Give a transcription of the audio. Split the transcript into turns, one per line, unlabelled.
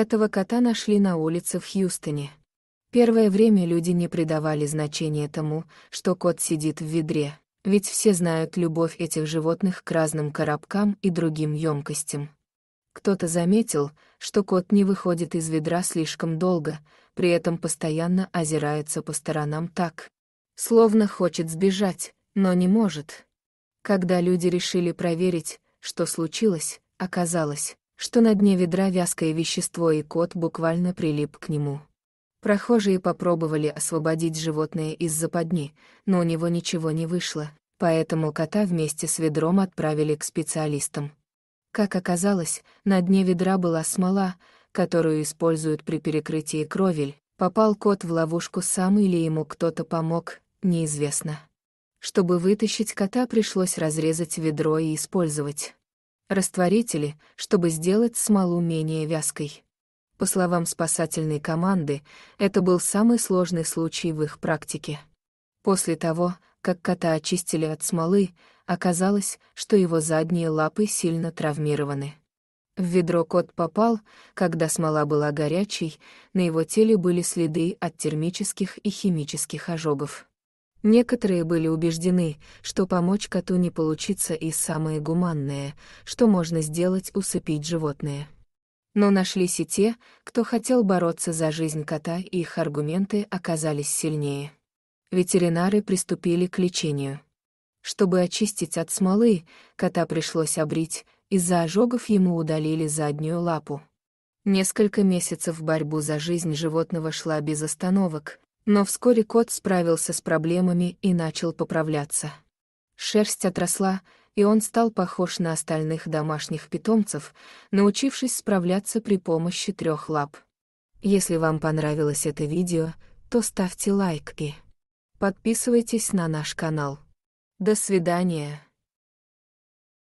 Этого кота нашли на улице в Хьюстоне. Первое время люди не придавали значения тому, что кот сидит в ведре, ведь все знают любовь этих животных к разным коробкам и другим емкостям. Кто-то заметил, что кот не выходит из ведра слишком долго, при этом постоянно озирается по сторонам так, словно хочет сбежать, но не может. Когда люди решили проверить, что случилось, оказалось, что на дне ведра вязкое вещество и кот буквально прилип к нему. Прохожие попробовали освободить животное из западни, но у него ничего не вышло, поэтому кота вместе с ведром отправили к специалистам. Как оказалось, на дне ведра была смола, которую используют при перекрытии кровель. Попал кот в ловушку сам или ему кто-то помог, неизвестно. Чтобы вытащить кота, пришлось разрезать ведро и использовать растворители, чтобы сделать смолу менее вязкой. По словам спасательной команды, это был самый сложный случай в их практике. После того, как кота очистили от смолы, оказалось, что его задние лапы сильно травмированы. В ведро кот попал, когда смола была горячей, на его теле были следы от термических и химических ожогов. Некоторые были убеждены, что помочь коту не получится и самое гуманное, что можно сделать усыпить животное. Но нашлись и те, кто хотел бороться за жизнь кота, и их аргументы оказались сильнее. Ветеринары приступили к лечению. Чтобы очистить от смолы, кота пришлось обрить, из-за ожогов ему удалили заднюю лапу. Несколько месяцев борьбу за жизнь животного шла без остановок, но вскоре кот справился с проблемами и начал поправляться. Шерсть отросла, и он стал похож на остальных домашних питомцев, научившись справляться при помощи трех лап. Если вам понравилось это видео, то ставьте лайки. подписывайтесь на наш канал. До свидания.